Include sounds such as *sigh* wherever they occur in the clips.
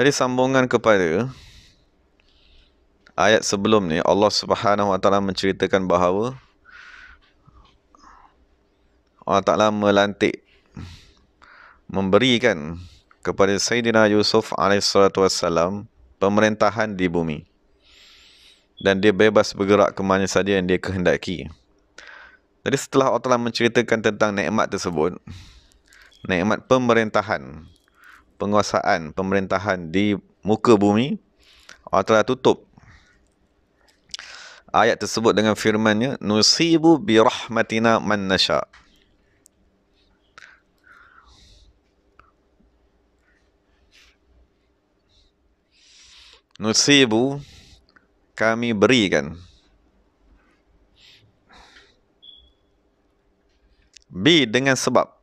Jadi sambungan kepada ayat sebelum ni Allah Subhanahu Wa Taala menceritakan bahawa Allah Taala melantik memberikan kepada Sayyidina Yusuf alaihissalatu wassalam pemerintahan di bumi dan dia bebas bergerak ke mana saja yang dia kehendaki. Jadi setelah Allah Taala menceritakan tentang nikmat tersebut, nikmat pemerintahan penguasaan pemerintahan di muka bumi Allah telah tutup ayat tersebut dengan firmannya nusibu bi rahmatina man nasha nusibu kami berikan bi dengan sebab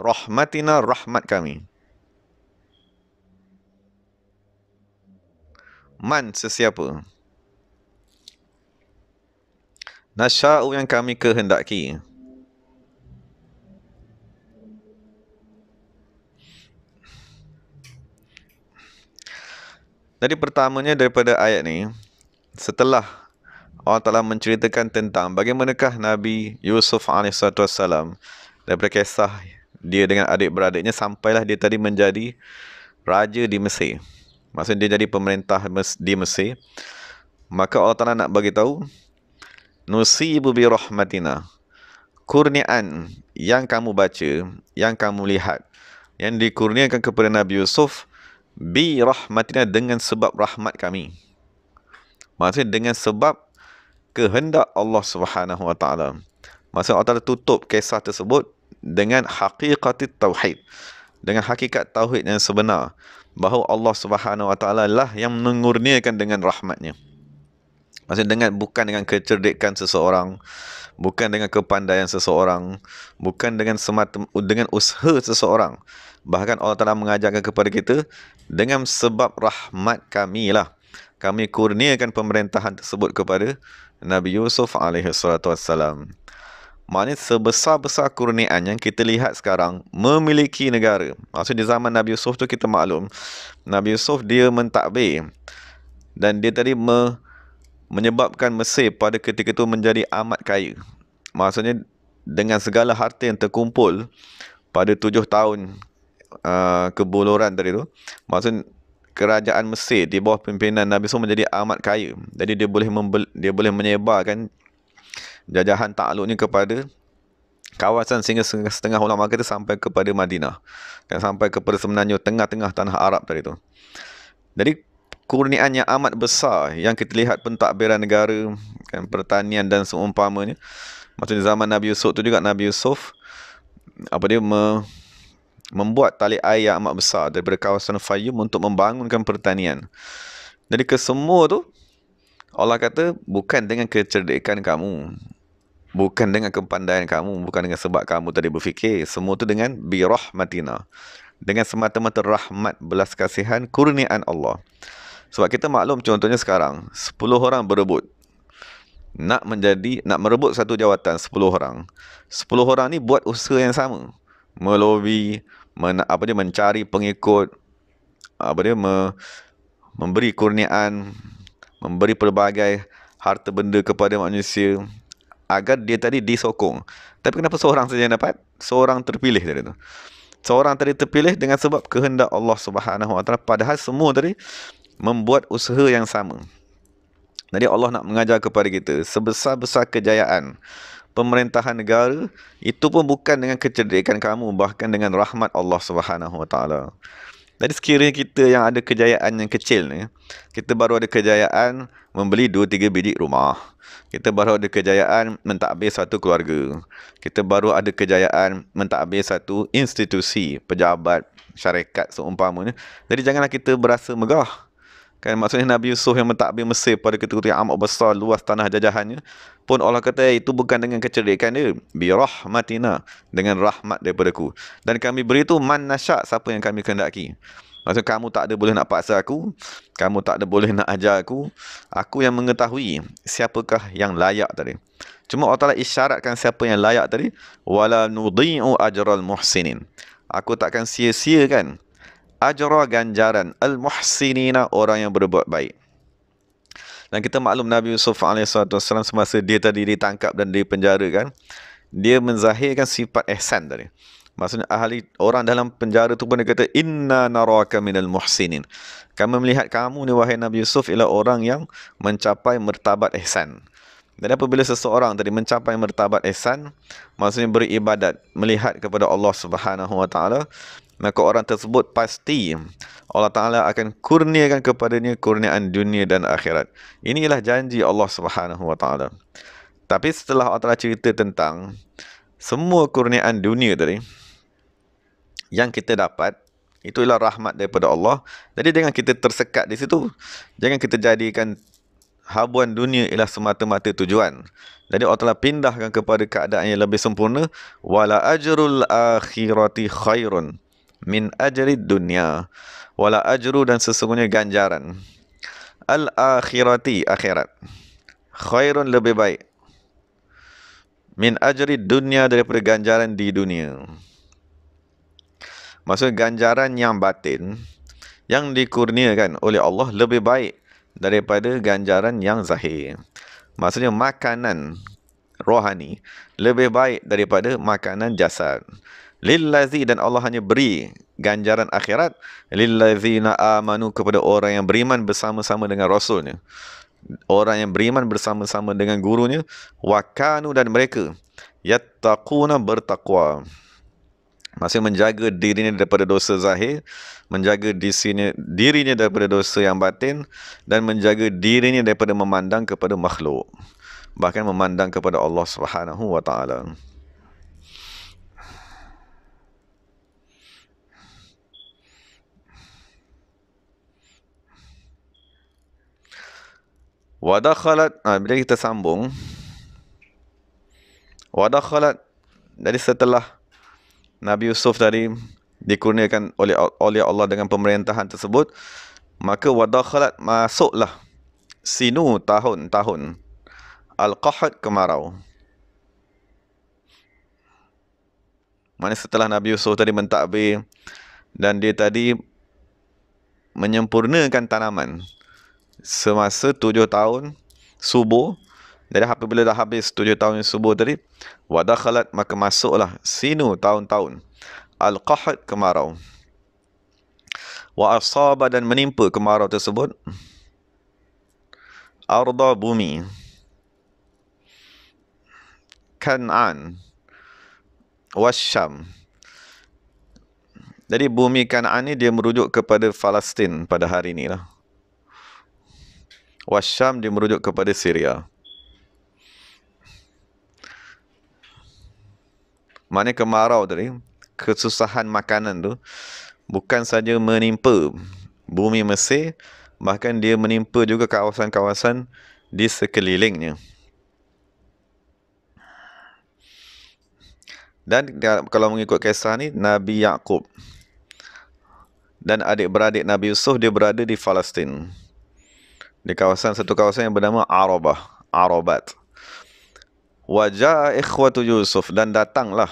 rahmatina rahmat kami. Man sesiapa. Nasha'u yang kami kehendaki. Jadi pertamanya daripada ayat ni, setelah Allah Ta'ala menceritakan tentang bagaimanakah Nabi Yusuf AS daripada kisah dia dengan adik-beradiknya sampailah dia tadi menjadi raja di Mesir. Maksudnya dia jadi pemerintah di Mesir. Maka Allah Ta'ala nak bagi tahu nusibu bi rahmatina. kurnian yang kamu baca, yang kamu lihat yang dikurniakan kepada Nabi Yusuf bi rahmatina dengan sebab rahmat kami. Maksudnya dengan sebab kehendak Allah Subhanahu Wa Taala. Maksudnya Allah Ta'ala tutup kisah tersebut dengan hakikat tauhid dengan hakikat tauhid yang sebenar bahawa Allah Subhanahu Wa Taala lah yang mengurniakan dengan rahmatnya maksud dengan bukan dengan kecerdikan seseorang bukan dengan kepandaian seseorang bukan dengan semata, dengan usaha seseorang bahkan Allah telah mengajarkan kepada kita dengan sebab rahmat kami lah kami kurniakan pemerintahan tersebut kepada Nabi Yusuf alaihi salatu wassalam. Maknanya sebesar-besar kurniaan yang kita lihat sekarang memiliki negara. Maksudnya di zaman Nabi Yusuf tu kita maklum. Nabi Yusuf dia mentakbir Dan dia tadi me, menyebabkan Mesir pada ketika itu menjadi amat kaya. Maksudnya dengan segala harta yang terkumpul pada tujuh tahun uh, kebuluran tadi tu, Maksudnya kerajaan Mesir di bawah pimpinan Nabi Yusuf menjadi amat kaya. Jadi dia boleh dia boleh menyebarkan jajahan takluknya kepada kawasan sehingga setengah ulama kata sampai kepada Madinah dan sampai ke sebenarnya tengah-tengah tanah Arab tadi tu. Jadi kurnian yang amat besar yang kita lihat pentadbiran negara kan pertanian dan seumpamanya. Masa di zaman Nabi Yusuf tu juga Nabi Yusuf apa dia me, membuat tali air yang amat besar daripada kawasan Fayyum untuk membangunkan pertanian. Jadi kesemua tu Allah kata bukan dengan kecerdikan kamu bukan dengan kepandaian kamu, bukan dengan sebab kamu tadi berfikir. Semua tu dengan birahmatina. Dengan semata-mata rahmat, belas kasihan, kurniaan Allah. Sebab kita maklum contohnya sekarang, 10 orang berebut. Nak menjadi, nak merebut satu jawatan 10 orang. 10 orang ni buat usaha yang sama. Melobi, men, apa dia, mencari pengikut, apa dia, me, memberi kurniaan, memberi pelbagai harta benda kepada manusia agar dia tadi disokong. Tapi kenapa seorang saja yang dapat? Seorang terpilih tadi tu. Seorang tadi terpilih dengan sebab kehendak Allah Subhanahu Wa Taala. Padahal semua tadi membuat usaha yang sama. Jadi Allah nak mengajar kepada kita sebesar-besar kejayaan pemerintahan negara itu pun bukan dengan kecerdikan kamu bahkan dengan rahmat Allah Subhanahu Wa Taala. Jadi sekiranya kita yang ada kejayaan yang kecil ni, kita baru ada kejayaan membeli 2 3 biji rumah. Kita baru ada kejayaan mentadbir satu keluarga. Kita baru ada kejayaan mentadbir satu institusi, pejabat, syarikat seumpamanya. Jadi janganlah kita berasa megah. Kan, maksudnya Nabi Yusuf yang mentadbir Mesir pada ketika-ketika yang amat besar luas tanah jajahannya pun Allah kata eh, itu bukan dengan kecerdikan dia bi rahmatina dengan rahmat daripadaku dan kami beri tu man nasyak siapa yang kami kehendaki Maksud kamu tak ada boleh nak paksa aku kamu tak ada boleh nak ajar aku aku yang mengetahui siapakah yang layak tadi cuma Allah Ta'ala isyaratkan siapa yang layak tadi wala nudhi'u ajral muhsinin aku takkan sia-siakan ajra ganjaran al muhsinina orang yang berbuat baik. Dan kita maklum Nabi Yusuf AS semasa dia tadi ditangkap dan dipenjara kan. Dia menzahirkan sifat ihsan tadi. Maksudnya ahli orang dalam penjara tu pun dia kata inna naraka minal muhsinin. Kami melihat kamu ni wahai Nabi Yusuf ialah orang yang mencapai mertabat ihsan. Dan apabila seseorang tadi mencapai mertabat ihsan, maksudnya beribadat, melihat kepada Allah Subhanahu wa taala, maka orang tersebut pasti Allah Ta'ala akan kurniakan kepadanya kurniaan dunia dan akhirat. Inilah janji Allah Subhanahu Wa Ta'ala. Tapi setelah Allah Ta'ala cerita tentang semua kurniaan dunia tadi yang kita dapat, itulah rahmat daripada Allah. Jadi dengan kita tersekat di situ, jangan kita jadikan habuan dunia ialah semata-mata tujuan. Jadi Allah telah pindahkan kepada keadaan yang lebih sempurna. Wala ajrul akhirati khairun min ajri dunia wala ajru dan sesungguhnya ganjaran al akhirati akhirat khairun lebih baik min ajri dunia daripada ganjaran di dunia maksud ganjaran yang batin yang dikurniakan oleh Allah lebih baik daripada ganjaran yang zahir maksudnya makanan rohani lebih baik daripada makanan jasad lillazi dan Allah hanya beri ganjaran akhirat lillazina naamanu kepada orang yang beriman bersama-sama dengan rasulnya orang yang beriman bersama-sama dengan gurunya wakanu dan mereka yattaquna bertakwa masih menjaga dirinya daripada dosa zahir menjaga disini, dirinya daripada dosa yang batin dan menjaga dirinya daripada memandang kepada makhluk bahkan memandang kepada Allah Subhanahu wa taala Wadakhalat, ha, bila kita sambung. Wadakhalat, jadi setelah Nabi Yusuf tadi dikurniakan oleh oleh Allah dengan pemerintahan tersebut, maka wadakhalat masuklah sinu tahun-tahun. Al-Qahat kemarau. Mana setelah Nabi Yusuf tadi mentakbir dan dia tadi menyempurnakan tanaman. Semasa tujuh tahun subuh Jadi apabila dah habis tujuh tahun subuh tadi Wadakhalat maka masuklah Sinu tahun-tahun Al-Qahat kemarau Wa asaba dan menimpa kemarau tersebut Arda bumi Kan'an Wasyam Jadi bumi Kan'an ni dia merujuk kepada Palestin pada hari ni lah Wasyam dia merujuk kepada Syria. Maknanya kemarau tadi, kesusahan makanan tu bukan saja menimpa bumi Mesir, bahkan dia menimpa juga kawasan-kawasan di sekelilingnya. Dan kalau mengikut kisah ni Nabi Yakub dan adik-beradik Nabi Yusuf dia berada di Palestin di kawasan satu kawasan yang bernama Arabah, Arabat. Wajah ikhwatu Yusuf dan datanglah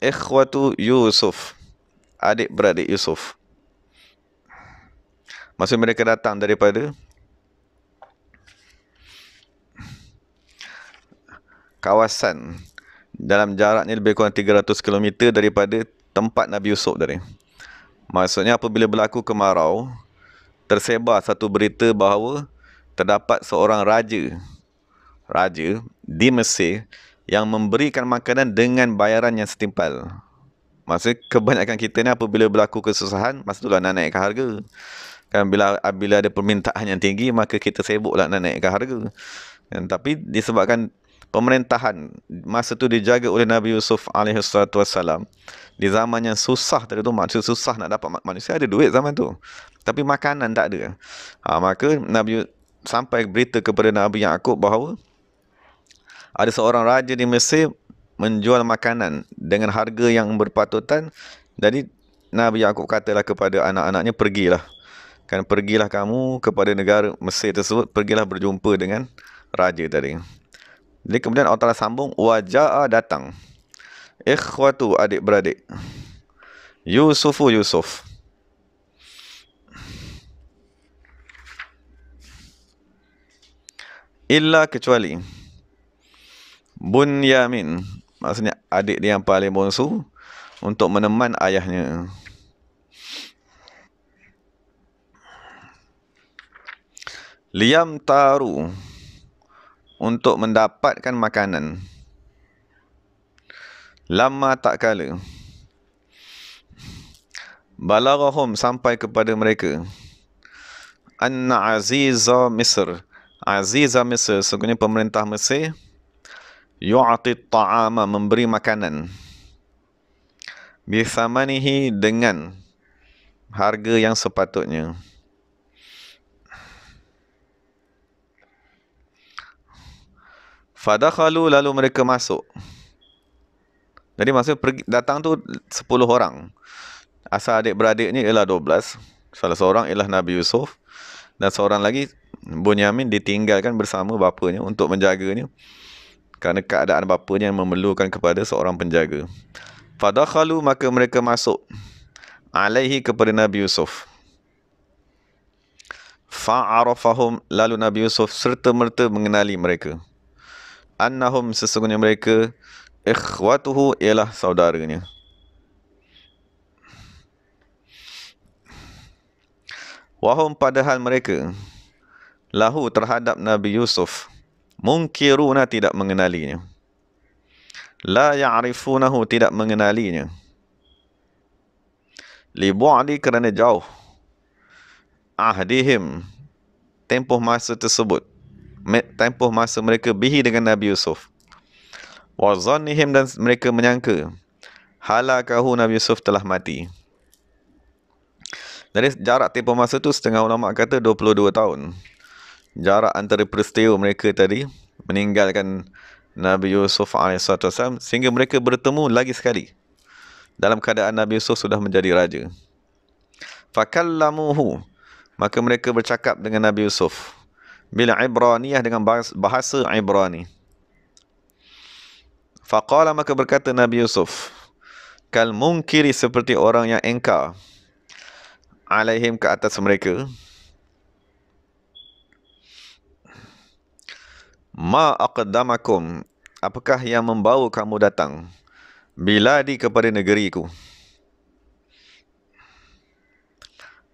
ikhwatu Yusuf, adik beradik Yusuf. Maksud mereka datang daripada kawasan dalam jaraknya lebih kurang 300 km daripada tempat Nabi Yusuf dari. Maksudnya apabila berlaku kemarau, tersebar satu berita bahawa terdapat seorang raja raja di Mesir yang memberikan makanan dengan bayaran yang setimpal. Masa kebanyakan kita ni apabila berlaku kesusahan, masa tu lah nak naikkan harga. Kan bila, bila ada permintaan yang tinggi, maka kita sibuk lah nak naikkan harga. Dan, tapi disebabkan pemerintahan masa tu dijaga oleh Nabi Yusuf alaihi salatu wasalam. Di zaman yang susah tadi tu maksud susah nak dapat manusia ada duit zaman tu. Tapi makanan tak ada. Ha, maka Nabi sampai berita kepada Nabi Yaakob bahawa ada seorang raja di Mesir menjual makanan dengan harga yang berpatutan. Jadi Nabi Yaakob katalah kepada anak-anaknya pergilah. Kan pergilah kamu kepada negara Mesir tersebut, pergilah berjumpa dengan raja tadi. Jadi kemudian Allah Ta'ala sambung Waja'a datang Ikhwatu adik-beradik Yusufu Yusuf Illa kecuali Bunyamin Maksudnya adik dia yang paling bonsu Untuk meneman ayahnya Liam Taru Liam Taru untuk mendapatkan makanan. Lama tak kala. Balarahum sampai kepada mereka. Anna Aziza Misr. Aziza Misr, sebenarnya pemerintah Mesir. Yu'ati ta'ama, memberi makanan. Bithamanihi dengan harga yang sepatutnya. Fadakhalu lalu mereka masuk. Jadi maksudnya pergi, datang tu sepuluh orang. Asal adik-beradik ni ialah dua belas. Salah seorang ialah Nabi Yusuf. Dan seorang lagi Bunyamin ditinggalkan bersama bapanya untuk menjaganya. Kerana keadaan bapanya yang memerlukan kepada seorang penjaga. Fadakhalu maka mereka masuk. Alaihi kepada Nabi Yusuf. Fa'arafahum lalu Nabi Yusuf serta-merta mengenali mereka annahum sesungguhnya mereka ikhwatuhu ialah saudaranya. Wahum padahal mereka lahu terhadap Nabi Yusuf mungkiruna tidak mengenalinya. La ya'rifunahu tidak mengenalinya. Libu'adi kerana jauh ahdihim tempoh masa tersebut tempoh masa mereka bihi dengan Nabi Yusuf. Wa zannihim dan mereka menyangka halakahu Nabi Yusuf telah mati. Dari jarak tempoh masa tu setengah ulama kata 22 tahun. Jarak antara peristiwa mereka tadi meninggalkan Nabi Yusuf AS sehingga mereka bertemu lagi sekali. Dalam keadaan Nabi Yusuf sudah menjadi raja. Fakallamuhu. Maka mereka bercakap dengan Nabi Yusuf bil ibraniyah dengan bahasa ibrani faqala maka berkata nabi yusuf kal mungkiri seperti orang yang engkau, alaihim ke atas mereka ma aqdamakum apakah yang membawa kamu datang biladi kepada negeriku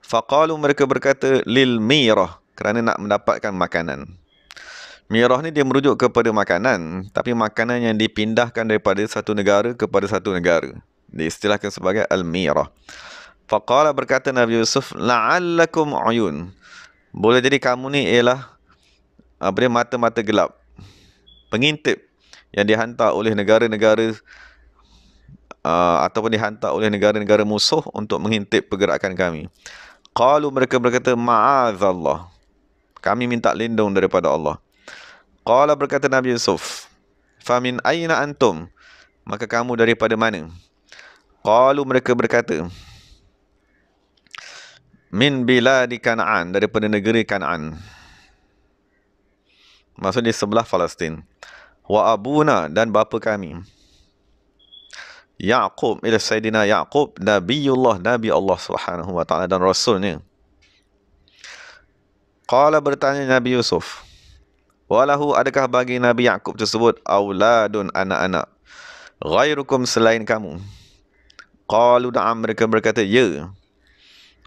faqalu mereka berkata lil mirah kerana nak mendapatkan makanan. Mirah ni dia merujuk kepada makanan, tapi makanan yang dipindahkan daripada satu negara kepada satu negara. Diistilahkan sebagai al-mirah. Faqala berkata Nabi Yusuf, la'allakum ayun". Boleh jadi kamu ni ialah ah, apa mata-mata gelap. Pengintip yang dihantar oleh negara-negara ah, ataupun dihantar oleh negara-negara musuh untuk mengintip pergerakan kami. Qalu mereka berkata, ma'azallah kami minta lindung daripada Allah. Qala berkata Nabi Yusuf, "Famin ayna antum?" Maka kamu daripada mana? Qalu mereka berkata, "Min biladi Kanan daripada negeri Kanan", Maksud di sebelah Palestin. Wa abuna dan bapa kami. Ya'qub ila Sayyidina Ya'qub, Nabiullah, Nabi Allah Subhanahu wa taala dan rasulnya. Qala bertanya Nabi Yusuf. Walahu adakah bagi Nabi Yaakob tersebut auladun anak-anak? Ghairukum selain kamu. Qalu da'am mereka berkata, ya.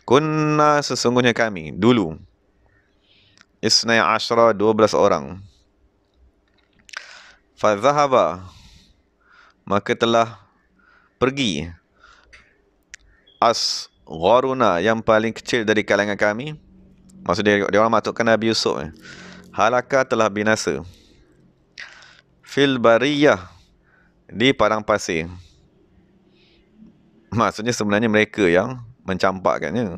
Kunna sesungguhnya kami dulu. Isnai Ashra 12 orang. Fazahaba. Maka telah pergi. As Ghoruna yang paling kecil dari kalangan kami. Maksud dia dia orang matukkan Nabi Yusuf ni. Halaka telah binasa. Fil bariyah di padang pasir. Maksudnya sebenarnya mereka yang mencampakkannya.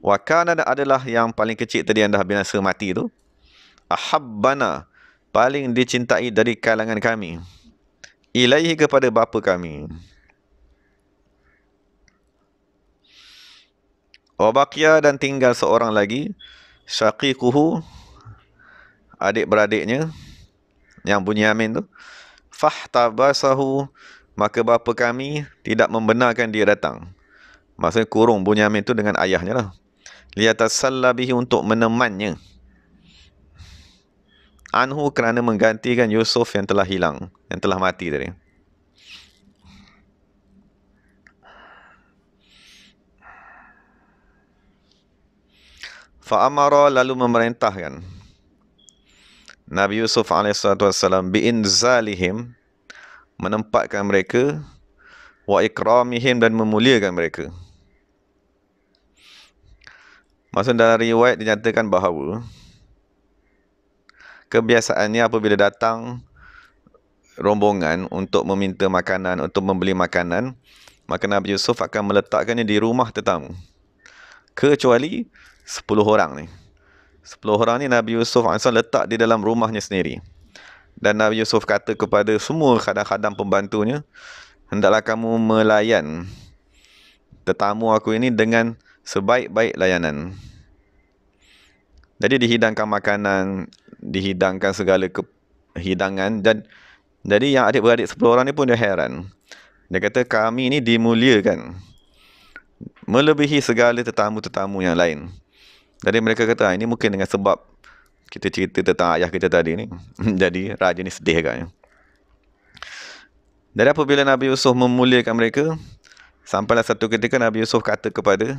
Wakana adalah yang paling kecil tadi yang dah binasa mati tu. Ahabbana paling dicintai dari kalangan kami. Ilaihi kepada bapa kami. Wabakia dan tinggal seorang lagi Syakikuhu Adik-beradiknya Yang Bunyamin tu Fahtabasahu Maka bapa kami tidak membenarkan dia datang Maksudnya kurung Bunyamin tu dengan ayahnya lah Liatasallabihi untuk menemannya Anhu kerana menggantikan Yusuf yang telah hilang Yang telah mati tadi Fa'amara lalu memerintahkan Nabi Yusuf AS zalihim menempatkan mereka wa ikramihim dan memuliakan mereka. Maksud dalam riwayat dinyatakan bahawa kebiasaannya apabila datang rombongan untuk meminta makanan, untuk membeli makanan, maka Nabi Yusuf akan meletakkannya di rumah tetamu. Kecuali Sepuluh orang ni Sepuluh orang ni Nabi Yusuf Ansar letak di dalam rumahnya sendiri Dan Nabi Yusuf kata kepada semua kadang-kadang pembantunya Hendaklah kamu melayan Tetamu aku ini dengan sebaik-baik layanan Jadi dihidangkan makanan Dihidangkan segala hidangan Dan jadi yang adik-beradik sepuluh orang ni pun dia heran Dia kata kami ni dimuliakan Melebihi segala tetamu-tetamu yang lain jadi mereka kata ah, ini mungkin dengan sebab kita cerita tentang ayah kita tadi ni. *laughs* Jadi raja ni sedih agaknya. Dari apabila Nabi Yusuf memuliakan mereka, sampailah satu ketika Nabi Yusuf kata kepada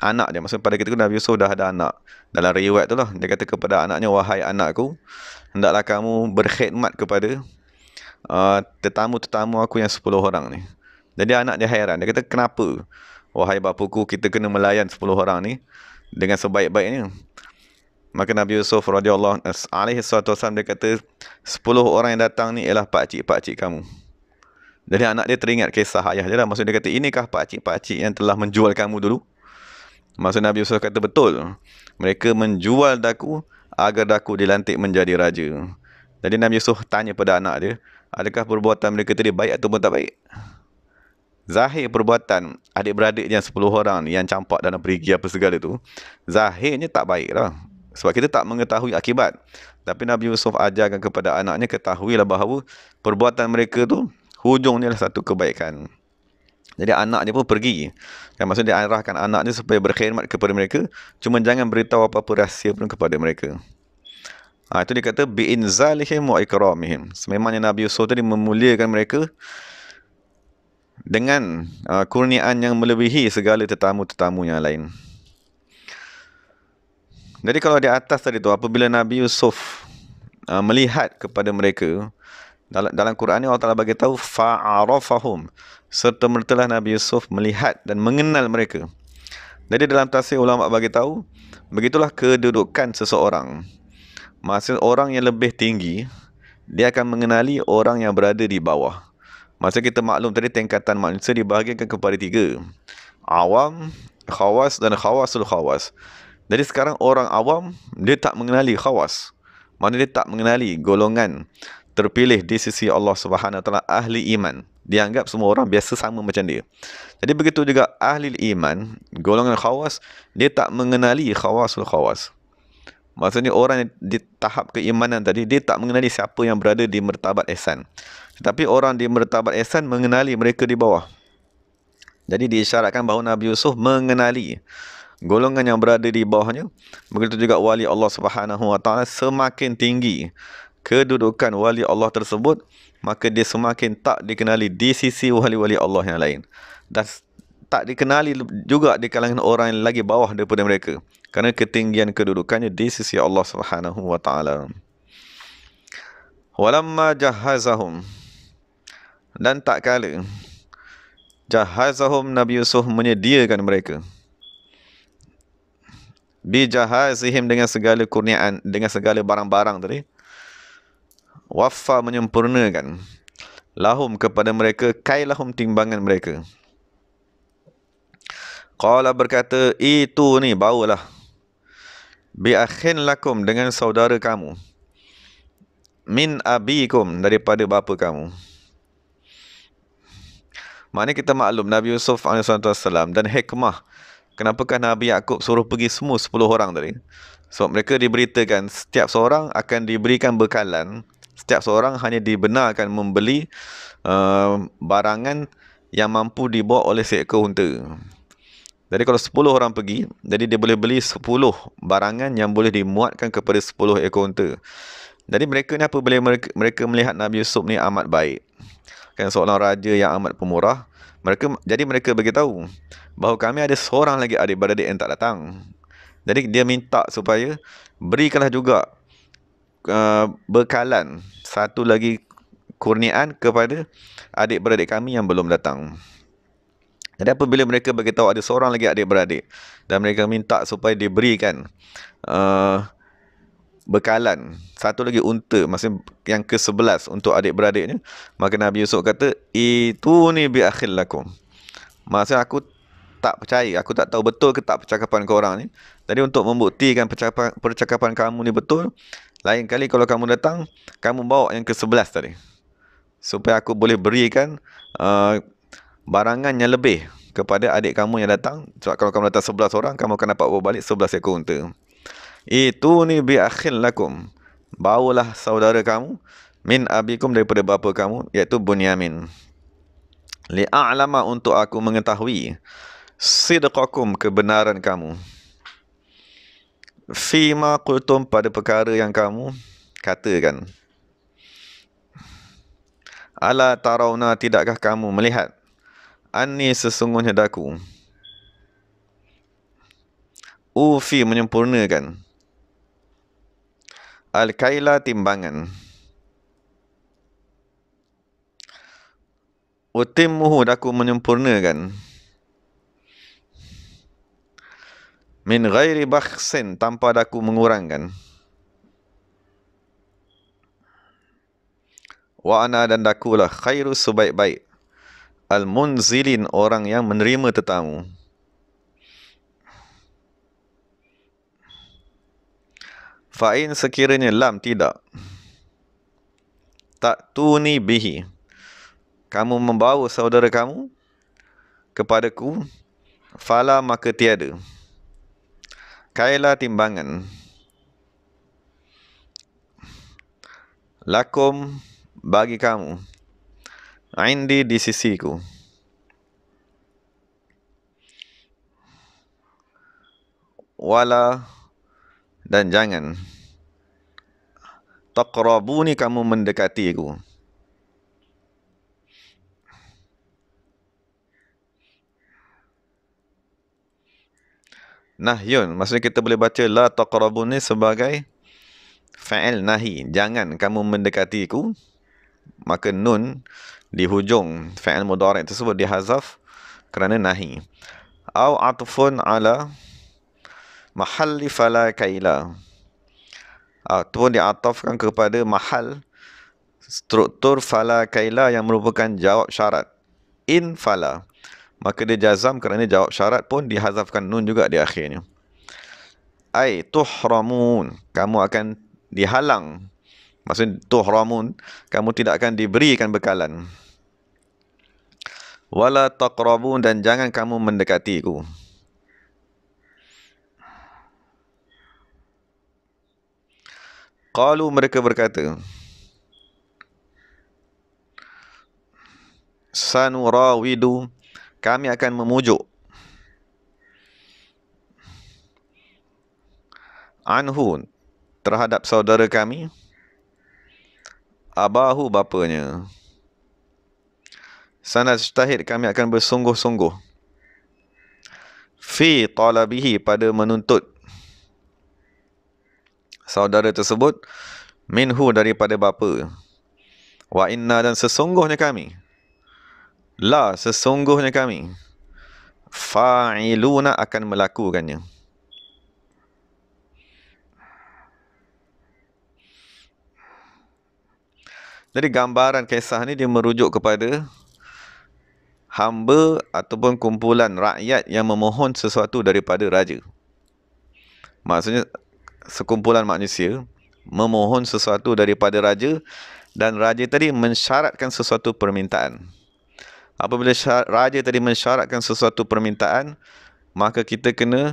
anak dia. Maksudnya pada ketika Nabi Yusuf dah ada anak. Dalam riwayat tu lah. Dia kata kepada anaknya, wahai anakku, hendaklah kamu berkhidmat kepada uh, tetamu-tetamu aku yang 10 orang ni. Jadi anak dia hairan. Dia kata, kenapa? Wahai bapuku, kita kena melayan 10 orang ni dengan sebaik-baiknya. Maka Nabi Yusuf radhiyallahu alaihi wasallam dia kata 10 orang yang datang ni ialah pak cik pak cik kamu. Jadi anak dia teringat kisah ayah dia lah. Maksudnya dia kata inikah pakcik-pakcik yang telah menjual kamu dulu? Maksud Nabi Yusuf kata betul. Mereka menjual daku agar daku dilantik menjadi raja. Jadi Nabi Yusuf tanya pada anak dia, adakah perbuatan mereka tadi baik ataupun tak baik? Zahir perbuatan adik-beradik yang 10 orang yang campak dalam perigi apa segala tu. Zahirnya tak baik lah. Sebab kita tak mengetahui akibat. Tapi Nabi Yusuf ajarkan kepada anaknya ketahui lah bahawa perbuatan mereka tu hujungnya lah satu kebaikan. Jadi anaknya pun pergi. Yang maksudnya dia arahkan anaknya supaya berkhidmat kepada mereka. Cuma jangan beritahu apa-apa rahsia pun kepada mereka. Ha, itu dia kata, bi'inzalihim wa ikramihim. Sememangnya Nabi Yusuf tadi memuliakan mereka dengan uh, kurniaan yang melebihi segala tetamu-tetamu yang lain. Jadi kalau di atas tadi tu apabila Nabi Yusuf uh, melihat kepada mereka dalam dalam Quran ni Allah Taala bagi tahu fa'arafahum serta mertelah Nabi Yusuf melihat dan mengenal mereka. Jadi dalam tafsir ulama bagi tahu begitulah kedudukan seseorang. Maksud orang yang lebih tinggi dia akan mengenali orang yang berada di bawah. Macam kita maklum tadi tingkatan manusia dibahagikan kepada tiga. Awam, khawas dan khawasul khawas. Jadi sekarang orang awam dia tak mengenali khawas. Mana dia tak mengenali golongan terpilih di sisi Allah Subhanahu taala ahli iman. Dianggap semua orang biasa sama macam dia. Jadi begitu juga ahli iman, golongan khawas dia tak mengenali khawasul khawas. Maksudnya orang di tahap keimanan tadi dia tak mengenali siapa yang berada di mertabat ihsan. Tetapi orang di Mertabat Ehsan mengenali mereka di bawah. Jadi diisyaratkan bahawa Nabi Yusuf mengenali golongan yang berada di bawahnya. Begitu juga wali Allah Subhanahu Wa Taala semakin tinggi kedudukan wali Allah tersebut, maka dia semakin tak dikenali di sisi wali-wali Allah yang lain. Dan tak dikenali juga di kalangan orang yang lagi bawah daripada mereka. Kerana ketinggian kedudukannya di sisi Allah Subhanahu Wa Taala. Walamma jahazahum dan tak kala jahazahum Nabi Yusuf menyediakan mereka bi jahazihim dengan segala kurniaan dengan segala barang-barang tadi waffa menyempurnakan lahum kepada mereka kailahum timbangan mereka qala berkata itu ni bawalah bi akhin lakum dengan saudara kamu min abikum daripada bapa kamu Maknanya kita maklum Nabi Yusuf AS dan hikmah. Kenapakah Nabi Yaakob suruh pergi semua 10 orang tadi? Sebab mereka diberitakan setiap seorang akan diberikan bekalan. Setiap seorang hanya dibenarkan membeli uh, barangan yang mampu dibawa oleh seekor unta. Jadi kalau 10 orang pergi, jadi dia boleh beli 10 barangan yang boleh dimuatkan kepada 10 ekor unta. Jadi mereka ni apa boleh mereka, mereka melihat Nabi Yusuf ni amat baik kan seorang raja yang amat pemurah mereka jadi mereka bagi tahu bahawa kami ada seorang lagi adik beradik yang tak datang jadi dia minta supaya berikanlah juga uh, bekalan satu lagi kurniaan kepada adik beradik kami yang belum datang jadi apabila mereka bagi tahu ada seorang lagi adik beradik dan mereka minta supaya diberikan uh, bekalan satu lagi unta masih yang ke sebelas untuk adik-beradiknya maka Nabi Yusuf kata itu ni bi akhil lakum maksud aku tak percaya aku tak tahu betul ke tak percakapan kau orang ni jadi untuk membuktikan percakapan, percakapan kamu ni betul lain kali kalau kamu datang kamu bawa yang ke sebelas tadi supaya aku boleh berikan uh, barangan yang lebih kepada adik kamu yang datang sebab kalau kamu datang sebelas orang kamu akan dapat bawa balik sebelas ekor unta itu ni bi akhil lakum bawalah saudara kamu min abikum daripada bapa kamu iaitu bunyamin li a'lama untuk aku mengetahui sidqakum kebenaran kamu fi ma pada perkara yang kamu katakan ala tarawna tidakkah kamu melihat anni sesungguhnya daku ufi menyempurnakan Al-Kaila Timbangan Utim muhu daku menyempurnakan Min ghairi baksin tanpa daku mengurangkan Wa ana dan dakulah khairu sebaik-baik Al-Munzilin orang yang menerima tetamu Fa'in sekiranya lam tidak. Tak tuni bihi. Kamu membawa saudara kamu kepadaku. Fala maka tiada. Kailah timbangan. Lakum bagi kamu. Aindi di sisiku. Wala. Wala dan jangan taqrabu ni kamu mendekati aku nahyun maksudnya kita boleh baca la taqrabu ni sebagai fa'il nahi jangan kamu mendekati aku maka nun di hujung fa'il mudhari tersebut dihazaf kerana nahi au atfun ala Mahal mahalli fala kaila. Itu ah, pun diatafkan kepada mahal struktur fala kaila yang merupakan jawab syarat. In fala. Maka dia jazam kerana jawab syarat pun dihazafkan nun juga di akhirnya. Ay tuhramun. Kamu akan dihalang. Maksudnya tuhramun. Kamu tidak akan diberikan bekalan. Wala taqrabun dan jangan kamu mendekatiku. ku. Qalu mereka berkata Sanurawidu kami akan memujuk Anhun terhadap saudara kami Abahu bapanya Sana syahid kami akan bersungguh-sungguh Fi talabihi pada menuntut saudara tersebut minhu daripada bapa wa inna dan sesungguhnya kami la sesungguhnya kami fa'iluna akan melakukannya Jadi gambaran kisah ni dia merujuk kepada hamba ataupun kumpulan rakyat yang memohon sesuatu daripada raja. Maksudnya sekumpulan manusia memohon sesuatu daripada raja dan raja tadi mensyaratkan sesuatu permintaan. Apabila syarat, raja tadi mensyaratkan sesuatu permintaan, maka kita kena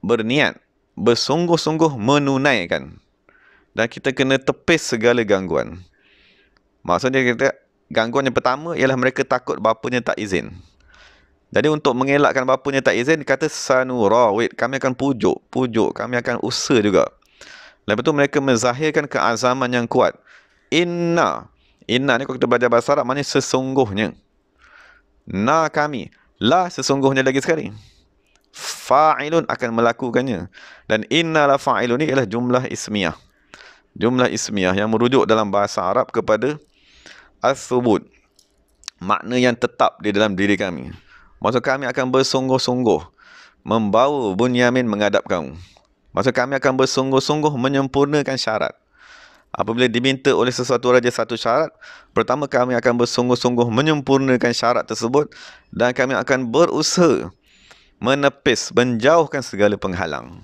berniat, bersungguh-sungguh menunaikan. Dan kita kena tepis segala gangguan. Maksudnya kita gangguan yang pertama ialah mereka takut bapanya tak izin. Jadi untuk mengelakkan yang tak izin, kata sanu rawit, kami akan pujuk, pujuk, kami akan usaha juga. Lepas tu mereka menzahirkan keazaman yang kuat. Inna, inna ni kalau kita belajar bahasa Arab maknanya sesungguhnya. Na kami, la sesungguhnya lagi sekali. Fa'ilun akan melakukannya. Dan inna la fa'ilun ni ialah jumlah ismiah. Jumlah ismiah yang merujuk dalam bahasa Arab kepada as-subut. Makna yang tetap di dalam diri kami. Maksud kami akan bersungguh-sungguh membawa Bunyamin menghadap kamu. Maksud kami akan bersungguh-sungguh menyempurnakan syarat. Apabila diminta oleh sesuatu raja satu syarat, pertama kami akan bersungguh-sungguh menyempurnakan syarat tersebut dan kami akan berusaha menepis, menjauhkan segala penghalang.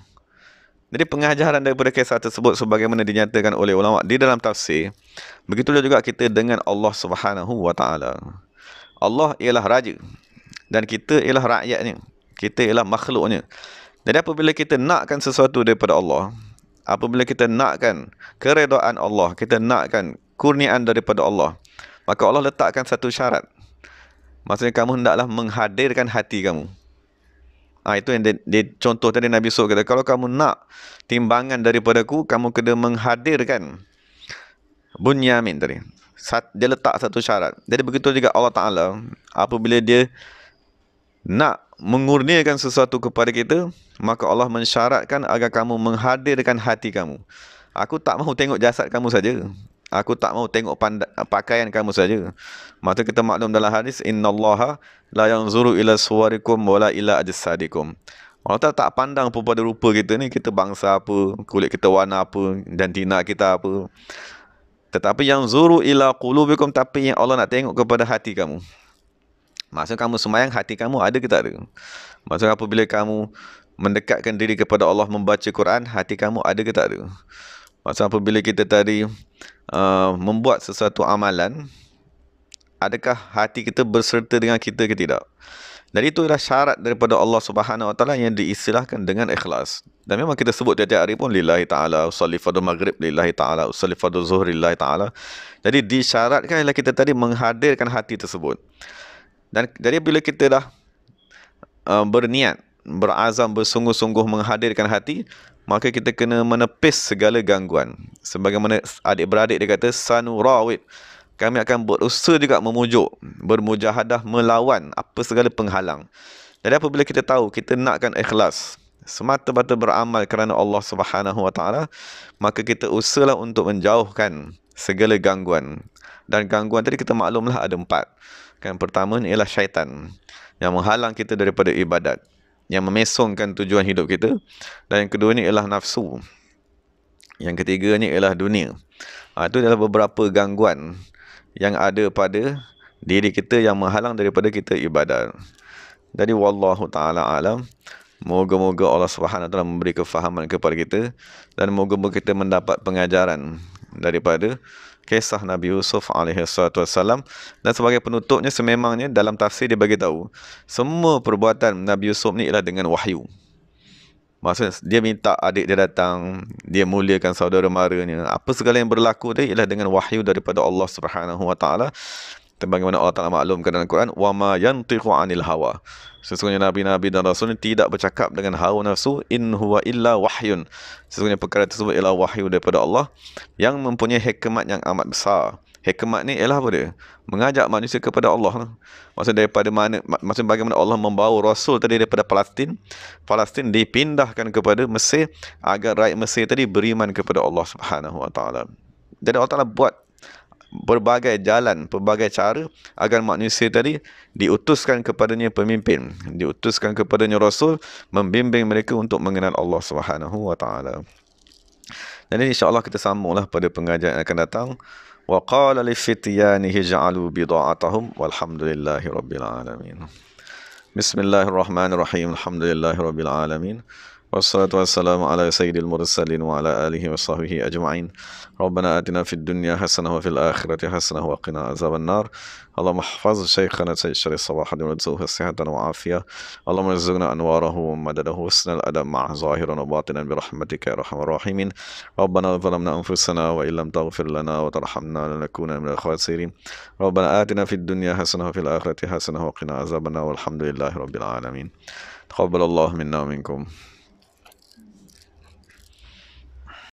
Jadi pengajaran daripada kisah tersebut sebagaimana dinyatakan oleh ulama di dalam tafsir, begitulah juga kita dengan Allah Subhanahu wa Allah ialah raja dan kita ialah rakyatnya. Kita ialah makhluknya. Jadi apabila kita nakkan sesuatu daripada Allah, apabila kita nakkan keredaan Allah, kita nakkan kurniaan daripada Allah, maka Allah letakkan satu syarat. Maksudnya kamu hendaklah menghadirkan hati kamu. ha, itu yang dia, dia, contoh tadi Nabi Sok kata, kalau kamu nak timbangan daripada aku, kamu kena menghadirkan bunyamin tadi. Sat, dia letak satu syarat. Jadi begitu juga Allah Ta'ala, apabila dia nak mengurniakan sesuatu kepada kita, maka Allah mensyaratkan agar kamu menghadirkan hati kamu. Aku tak mahu tengok jasad kamu saja. Aku tak mahu tengok pakaian kamu saja. Maka kita maklum dalam hadis innallaha la yanzuru ila suwarikum wala ila ajsadikum. Allah tak pandang pun pada rupa kita ni, kita bangsa apa, kulit kita warna apa, dan tina kita apa. Tetapi yang zuru ila qulubikum tapi yang Allah nak tengok kepada hati kamu. Maksud kamu semayang hati kamu ada ke tak ada? Maksudnya apabila kamu mendekatkan diri kepada Allah membaca Quran, hati kamu ada ke tak ada? Maksudnya apabila kita tadi uh, membuat sesuatu amalan, adakah hati kita berserta dengan kita ke tidak? Jadi itu adalah syarat daripada Allah Subhanahu Wa Taala yang diistilahkan dengan ikhlas. Dan memang kita sebut tiap-tiap hari pun lillahi taala usalli fardu maghrib lillahi taala usalli fardu zuhri lillahi taala. Jadi disyaratkan ialah kita tadi menghadirkan hati tersebut. Dan jadi bila kita dah uh, berniat, berazam bersungguh-sungguh menghadirkan hati, maka kita kena menepis segala gangguan. Sebagaimana adik-beradik dia kata, Sanu rawit. Kami akan berusaha juga memujuk, bermujahadah melawan apa segala penghalang. Jadi apabila kita tahu kita nakkan ikhlas, semata-mata beramal kerana Allah Subhanahu Wa maka kita usahlah untuk menjauhkan segala gangguan. Dan gangguan tadi kita maklumlah ada empat kan pertama ni ialah syaitan yang menghalang kita daripada ibadat yang memesongkan tujuan hidup kita dan yang kedua ni ialah nafsu yang ketiga ni ialah dunia ha, ah, itu adalah beberapa gangguan yang ada pada diri kita yang menghalang daripada kita ibadat jadi wallahu taala alam moga-moga Allah Subhanahu taala memberi kefahaman kepada kita dan moga-moga kita mendapat pengajaran daripada kisah Nabi Yusuf alaihi salatu dan sebagai penutupnya sememangnya dalam tafsir dia bagi tahu semua perbuatan Nabi Yusuf ni ialah dengan wahyu. Maksudnya dia minta adik dia datang, dia muliakan saudara maranya. Apa segala yang berlaku tadi ialah dengan wahyu daripada Allah Subhanahu wa taala. Sebagaimana Allah Taala maklumkan dalam Quran, "Wa ma yantiqu 'anil hawa." Sesungguhnya Nabi-Nabi dan Rasul ini tidak bercakap dengan hawa nafsu. In huwa illa wahyun. Sesungguhnya perkara tersebut ialah wahyu daripada Allah yang mempunyai hikmat yang amat besar. Hikmat ni ialah apa dia? Mengajak manusia kepada Allah. Maksudnya daripada mana, maksudnya bagaimana Allah membawa Rasul tadi daripada Palestin, Palestin dipindahkan kepada Mesir agar rakyat Mesir tadi beriman kepada Allah Subhanahu Wa Taala. Jadi Allah Ta'ala buat berbagai jalan, berbagai cara agar manusia tadi diutuskan kepadanya pemimpin, diutuskan kepadanya rasul membimbing mereka untuk mengenal Allah Subhanahu wa taala. Dan ini insya-Allah kita sambunglah pada pengajian yang akan datang. Wa qala li fityanihi ja'alu bidaatahum walhamdulillahirabbil alamin. Bismillahirrahmanirrahim. Alhamdulillahirabbil alamin. والصلاة والسلام على سيد المرسلين وعلى آله وصحبه أجمعين ربنا آتنا في الدنيا حسنة وفي الآخرة حسنة وقنا عذاب النار اللهم احفظ شيخنا سيد الشريف صباح الدين وارزقه صحة وعافية اللهم ارزقنا أنواره ومدده وحسن الأدب مع ظاهرا وباطنا برحمتك يا أرحم الراحمين ربنا ظلمنا أنفسنا وإن لم تغفر لنا وترحمنا لنكون من الخاسرين ربنا آتنا في الدنيا حسنة وفي الآخرة حسنة وقنا عذاب النار والحمد لله رب العالمين تقبل الله منا ومنكم